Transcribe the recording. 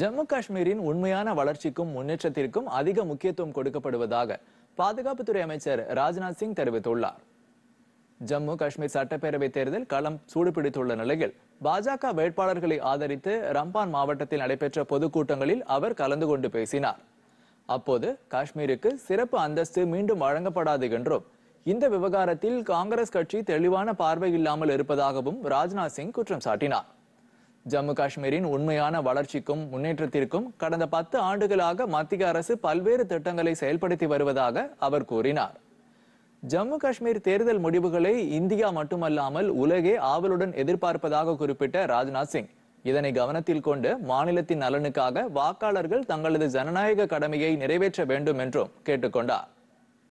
ஜம்மு காஷ்மீரின் உண்மையான வளர்ச்சிக்கும் முன்னேற்றத்திற்கும் அதிக முக்கியத்துவம் கொடுக்கப்படுவதாக பாதுகாப்புத்துறை அமைச்சர் ராஜ்நாத் சிங் தெரிவித்துள்ளார் ஜம்மு காஷ்மீர் சட்டப்பேரவை தேர்தல் களம் சூடுபிடித்துள்ள நிலையில் பாஜக வேட்பாளர்களை ஆதரித்து ரம்பான் மாவட்டத்தில் நடைபெற்ற பொதுக்கூட்டங்களில் அவர் கலந்து கொண்டு பேசினார் அப்போது காஷ்மீருக்கு சிறப்பு அந்தஸ்து மீண்டும் வழங்கப்படாது என்றும் இந்த விவகாரத்தில் காங்கிரஸ் கட்சி தெளிவான பார்வை இல்லாமல் இருப்பதாகவும் ராஜ்நாத் சிங் குற்றம் சாட்டினார் ஜம்மு காஷ்மீரின் உண்மையான வளர்ச்சிக்கும் முன்னேற்றத்திற்கும் கடந்த பத்து ஆண்டுகளாக மத்திய அரசு பல்வேறு திட்டங்களை செயல்படுத்தி வருவதாக அவர் கூறினார் ஜம்மு காஷ்மீர் தேர்தல் முடிவுகளை இந்தியா மட்டுமல்லாமல் உலகே ஆவலுடன் எதிர்பார்ப்பதாக குறிப்பிட்ட ராஜ்நாத் சிங் இதனை கவனத்தில் கொண்டு மாநிலத்தின் நலனுக்காக வாக்காளர்கள் தங்களது ஜனநாயக கடமையை நிறைவேற்ற வேண்டும் என்றும் கேட்டுக்கொண்டார்